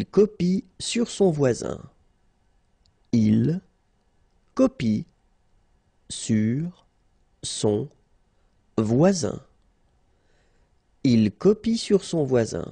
Il copie sur son voisin. Il copie sur son voisin. Il copie sur son voisin.